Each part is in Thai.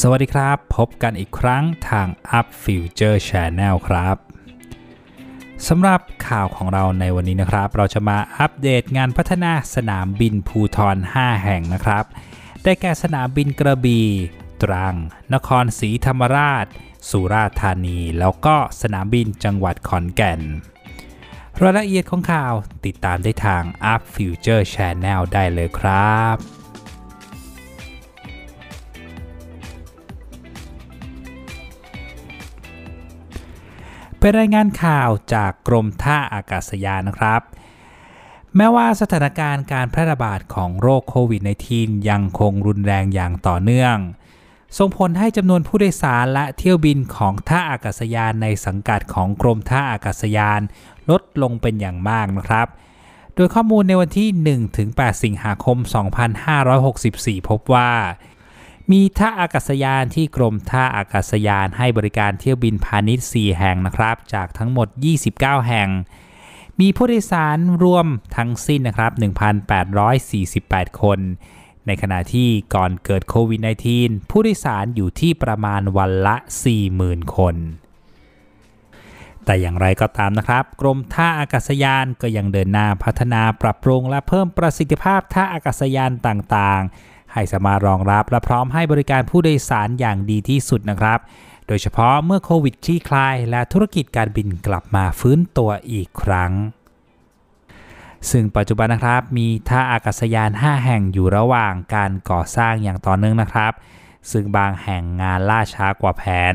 สวัสดีครับ พบกันอีกครั้งทาง Up Future Channel ครับสำหรับข่าวของเราในวันนี้นะครับ เราจะมาอัปเดตงานพัฒนาสนามบินภูทร5 แห่งนะครับ ได้แก่สนามบินกระบี่ตรัง นครศรีธรรมราช สุราษฎร์ธานี แล้วก็สนามบินจังหวัดขอนแก่นรายละเอียดของข่าวติดตามได้ทาง Up Future Channel ได้เลยครับเป่อรายงานข่าวจากกรมท่าอากาศยานนะครับแม้ว่าสถานการณ์การแพร่ระบาดของโรคโควิด -19 ยังคงรุนแรงอย่างต่อเนื่องส่งผลให้จำนวนผู้โดยสารและเที่ยวบินของท่าอากาศยานในสังกัดของกรมท่าอากาศยานลดลงเป็นอย่างมากนะครับ โดยข้อมูลในวันที่ 1-8 สิงหาคม 2564 พบว่ามีท่าอากาศยานที่กรมท่าอากาศยานให้บริการเที่ยวบินพาณิชย์ 4 แห่งนะครับ จากทั้งหมด 29 แห่ง มีผู้โดยสารรวมทั้งสิ้นนะครับ 1,848 คนในขณะที่ก่อนเกิดโควิด -19 ผู้โดยสารอยู่ที่ประมาณวันละ 40,000 คน แต่อย่างไรก็ตามนะครับ กรมท่าอากาศยานก็ยังเดินหน้าพัฒนาปรับปรุงและเพิ่มประสิทธิภาพท่าอากาศยานต่างๆให้สามารถรองรับ และพร้อมให้บริการผู้โดยสารอย่างดีที่สุดนะครับ โดยเฉพาะเมื่อโควิดคลี่คลายและธุรกิจการบินกลับมาฟื้นตัวอีกครั้ง ซึ่งปัจจุบันนะครับ มีท่าอากาศยาน 5 แห่งอยู่ระหว่างการก่อสร้างอย่างต่อเนื่องนะครับ ซึ่งบางแห่งงานล่าช้ากว่าแผน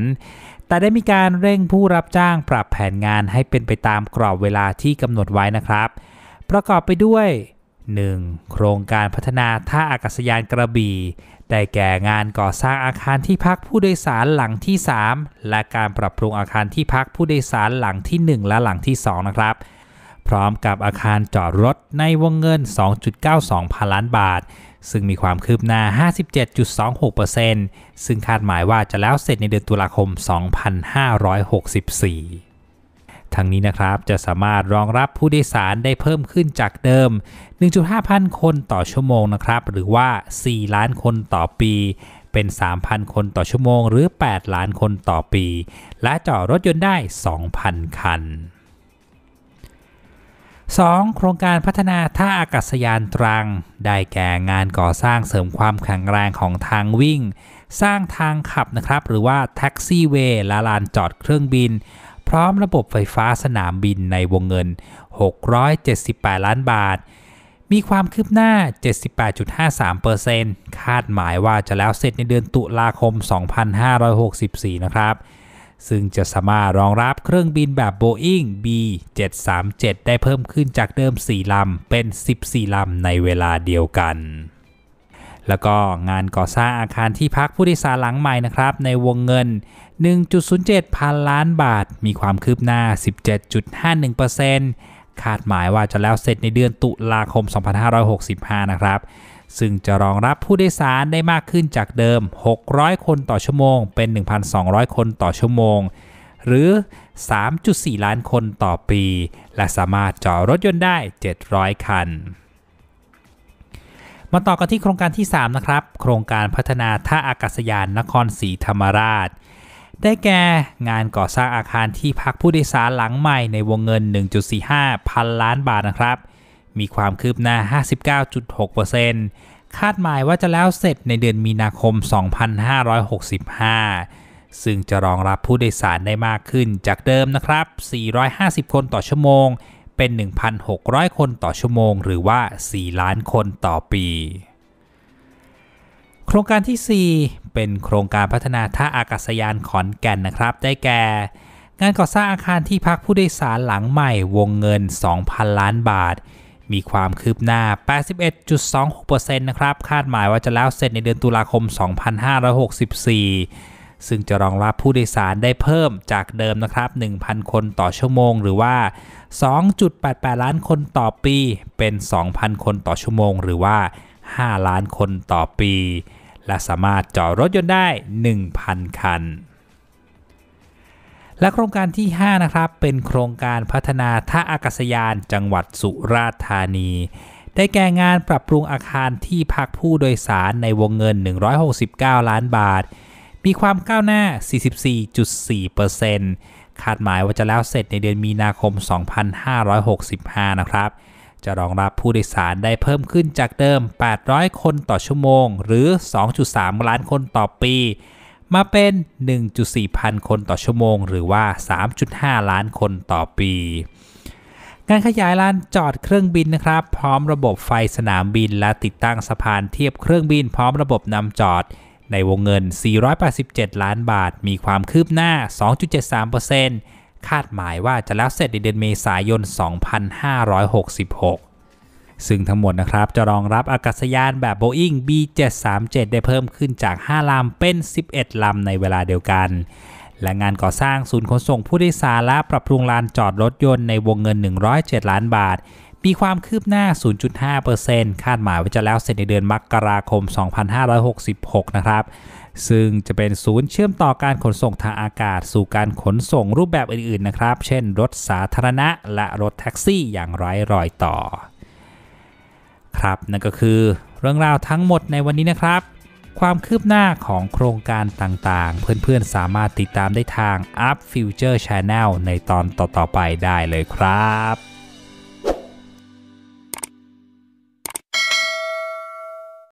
แต่ได้มีการเร่งผู้รับจ้างปรับแผนงานให้เป็นไปตามกรอบเวลาที่กำหนดไว้นะครับ ประกอบไปด้วย 1. โครงการพัฒนาท่าอากาศยานกระบี่ ได้แก่งานก่อสร้างอาคารที่พักผู้โดยสารหลังที่ 3 และการปรับปรุงอาคารที่พักผู้โดยสารหลังที่ 1 และหลังที่2นะครับพร้อมกับอาคารจอดรถในวงเงิน 2.92 พันล้านบาท ซึ่งมีความคืบหน้า 57.26%ซึ่งคาดหมายว่าจะแล้วเสร็จในเดือนตุลาคม 2564ทั้งนี้นะครับจะสามารถรองรับผู้โดยสารได้เพิ่มขึ้นจากเดิม 1.5 พันคนต่อชั่วโมงนะครับ หรือว่า 4 ล้านคนต่อปี เป็น 3,000 คนต่อชั่วโมงหรือ 8 ล้านคนต่อปี และจอดรถยนต์ได้ 2,000 คัน 2. โครงการพัฒนาท่าอากาศยานตรัง ได้แก่งานก่อสร้างเสริมความแข็งแรงของทางวิ่ง สร้างทางขับนะครับ หรือว่าแท็กซี่เวย์และลานจอดเครื่องบินพร้อมระบบไฟฟ้าสนามบินในวงเงิน 678 ล้านบาท มีความคืบหน้า 78.53%คาดหมายว่าจะแล้วเสร็จในเดือนตุลาคม 2564 นะครับ ซึ่งจะสามารถรองรับเครื่องบินแบบ Boeing B737 ได้เพิ่มขึ้นจากเดิม 4 ลำ เป็น 14ลำในเวลาเดียวกันแล้วก็งานก่อสร้างอาคารที่พักผู้โดยสารหลังใหม่นะครับในวงเงิน 1.07 พันล้านบาทมีความคืบหน้า 17.51%คาดหมายว่าจะแล้วเสร็จในเดือนตุลาคม 2565 นะครับ ซึ่งจะรองรับผู้โดยสารได้มากขึ้นจากเดิม 600 คนต่อชั่วโมงเป็น 1,200 คนต่อชั่วโมง หรือ 3.4 ล้านคนต่อปี และสามารถจอดรถยนต์ได้ 700 คันมาต่อกันที่โครงการที่3นะครับโครงการพัฒนาท่าอากาศยานนครศรีธรรมราช ได้แก่งานก่อสร้างอาคารที่พักผู้โดยสารหลังใหม่ในวงเงิน 1.45 พันล้านบาทนะครับ มีความคืบหน้า 59.6%คาดหมายว่าจะแล้วเสร็จในเดือนมีนาคม 2565 ซึ่งจะรองรับผู้โดยสารได้มากขึ้นจากเดิมนะครับ 450 คนต่อชั่วโมงเป็น 1,600 คนต่อชั่วโมงหรือว่า 4 ล้านคนต่อปี โครงการที่ 4 เป็นโครงการพัฒนาท่าอากาศยานขอนแก่นนะครับได้แก่ งานก่อสร้างอาคารที่พักผู้โดยสารหลังใหม่วงเงิน 2,000 ล้านบาท มีความคืบหน้า 81.26%นะครับคาดหมายว่าจะแล้วเสร็จในเดือนตุลาคม 2564ซึ่งจะรองรับผู้โดยสารได้เพิ่มจากเดิมนะครับ 1,000 คนต่อชั่วโมง หรือว่า 2.88 ล้านคนต่อปี เป็น 2,000 คนต่อชั่วโมง หรือว่า 5 ล้านคนต่อปี และสามารถจอดรถยนต์ได้ 1,000 คัน และโครงการที่5นะครับ เป็นโครงการพัฒนาท่าอากาศยานจังหวัดสุราษฎร์ธานี ได้แก่งานปรับปรุงอาคารที่พักผู้โดยสารในวงเงิน 169 ล้านบาทมีความก้าวหน้า 44.4%คาดหมายว่าจะแล้วเสร็จในเดือนมีนาคม 2565 นะครับ จะรองรับผู้โดยสารได้เพิ่มขึ้นจากเดิม 800 คนต่อชั่วโมง หรือ 2.3 ล้านคนต่อปี มาเป็น 1.4 พันคนต่อชั่วโมง หรือว่า 3.5 ล้านคนต่อปี การขยายลานจอดเครื่องบินนะครับ พร้อมระบบไฟสนามบินและติดตั้งสะพานเทียบเครื่องบิน พร้อมระบบนำจอดในวงเงิน 487 ล้านบาท มีความคืบหน้า 2.73%คาดหมายว่าจะแล้วเสร็จในเดือนเมษายน 2566 ซึ่งทั้งหมดนะครับ จะรองรับอากาศยานแบบ Boeing B737 ได้เพิ่มขึ้นจาก 5 ลำเป็น 11 ลำในเวลาเดียวกัน และงานก่อสร้างศูนย์ขนส่งผู้โดยสารและปรับปรุงลานจอดรถยนต์ในวงเงิน 107 ล้านบาทมีความคืบหน้า 0.5%คาดหมายว่าจะแล้วเสร็จในเดือนมกราคม 2566 นะครับ ซึ่งจะเป็นศูนย์เชื่อมต่อการขนส่งทางอากาศสู่การขนส่งรูปแบบอื่น ๆ นะครับ เช่น รถสาธารณะและรถแท็กซี่อย่างไร้รอยต่อ ครับ นั่นก็คือเรื่องราวทั้งหมดในวันนี้นะครับ ความคืบหน้าของโครงการต่างๆ เพื่อนๆ สามารถติดตามได้ทาง Up Future Channel ในตอนต่อๆไปได้เลยครับ